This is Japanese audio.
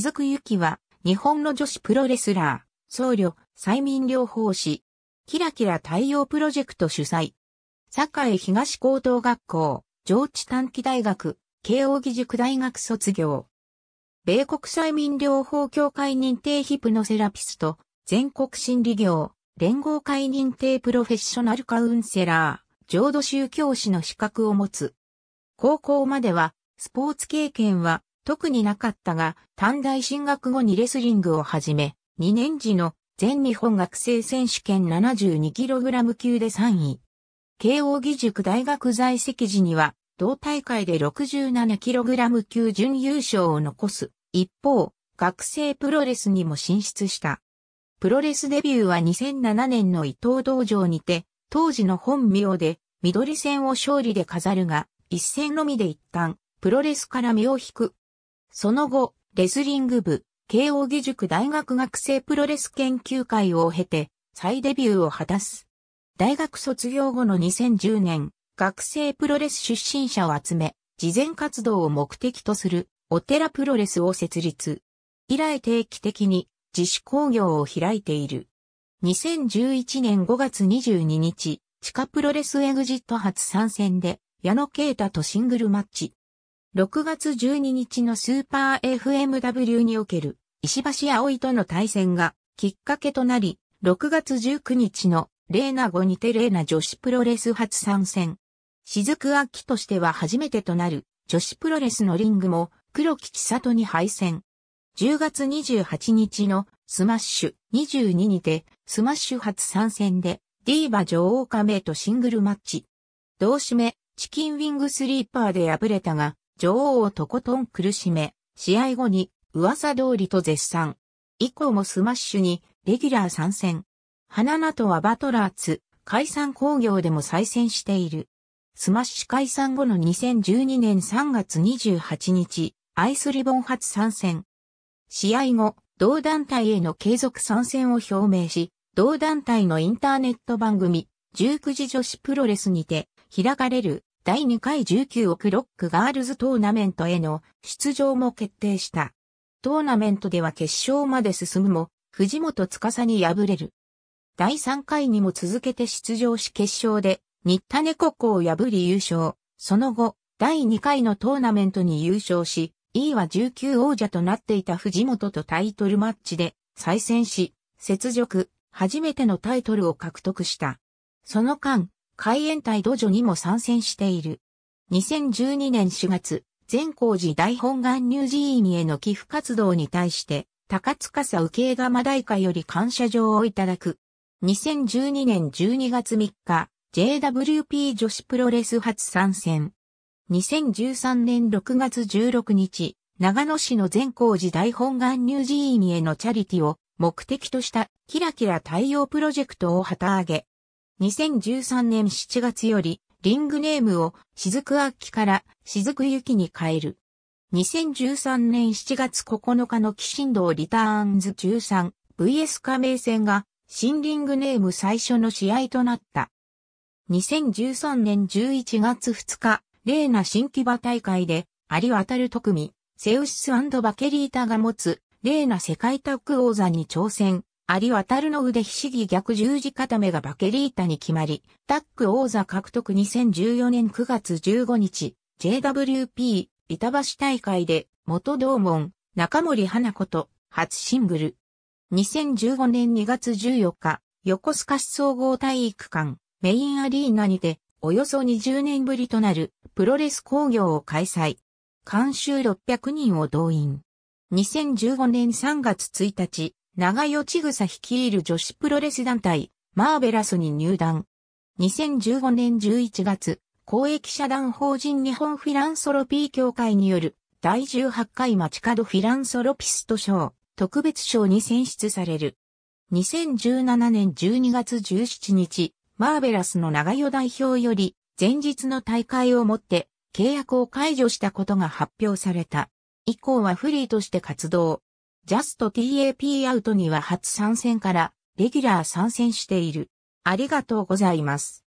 雫ゆきは、日本の女子プロレスラー、僧侶、催眠療法士、キラキラ太陽プロジェクト主催、堺東高等学校、上智短期大学、慶応義塾大学卒業。米国催眠療法協会認定ヒプノセラピスト、全国心理業、連合会認定プロフェッショナルカウンセラー、浄土宗教師の資格を持つ。高校までは、スポーツ経験は特になかったが、短大進学後にレスリングを始め、2年時の全日本学生選手権 72kg 級で3位。慶応義塾大学在籍時には、同大会で 67kg 級準優勝を残す。一方、学生プロレスにも進出した。プロレスデビューは2007年の伊藤道場にて、当時の本名で、緑戦を勝利で飾るが、一戦のみで一旦、プロレスから身を引く、その後、レスリング部、慶応義塾大学学生プロレス研究会を経て、再デビューを果たす。大学卒業後の2010年、学生プロレス出身者を集め、事前活動を目的とする、お寺プロレスを設立。以来定期的に、自主工業を開いている。2011年5月22日、地下プロレスエグジット初参戦で、矢野啓太とシングルマッチ。6月12日のスーパー FMW における石橋葵との対戦がきっかけとなり、6月19日のレーナ5にてレーナ女子プロレス初参戦。雫秋としては初めてとなる女子プロレスのリングも黒木千里に敗戦。10月28日のスマッシュ22にてスマッシュ初参戦でディーバ女王カメとシングルマッチ。同締めチキンウィングスリーパーで敗れたが、女王をとことん苦しめ、試合後に噂通りと絶賛。以降もスマッシュにレギュラー参戦。花名とはバトラーツ、解散工業でも再戦している。スマッシュ解散後の2012年3月28日、アイスリボン初参戦。試合後、同団体への継続参戦を表明し、同団体のインターネット番組、19時女子プロレスにて、開かれる第2回19億ロックガールズトーナメントへの出場も決定した。トーナメントでは決勝まで進むも、藤本司に敗れる。第3回にも続けて出場し決勝で、新田猫子を破り優勝。その後、第2回のトーナメントに優勝し、E は19王者となっていた藤本とタイトルマッチで再戦し、雪辱、初めてのタイトルを獲得した。その間、海援隊土女にも参戦している。2012年4月、善光寺大本願入寺院への寄付活動に対して、高塚さ受け釜大かより感謝状をいただく。2012年12月3日、JWP 女子プロレス初参戦。2013年6月16日、長野市の善光寺大本願入寺院へのチャリティを目的としたキラキラ太陽プロジェクトを旗揚げ、2013年7月より、リングネームを雫あきから雫雪に変える。2013年7月9日の騎神道リターンズ 13VS 加盟戦が新リングネーム最初の試合となった。2013年11月2日、レーナ新木場大会で、有渡る特組、セウシスバケリータが持つ、レーナ世界タッグ王座に挑戦。有渡ワの腕ひしぎ逆十字固めがバケリータに決まり、タック王座獲得2014年9月15日、JWP 板橋大会で元同門中森花子と初シングル。2015年2月14日、横須賀市総合体育館メインアリーナにておよそ20年ぶりとなるプロレス工業を開催。監修600人を動員。2015年3月1日、長与千草率いる女子プロレス団体、マーベラスに入団。2015年11月、公益社団法人日本フィランソロピー協会による第18回街角フィランソロピスト賞特別賞に選出される。2017年12月17日、マーベラスの長与代表より前日の大会をもって契約を解除したことが発表された。以降はフリーとして活動。ジャスト TAP アウトには初参戦からレギュラー参戦している。ありがとうございます。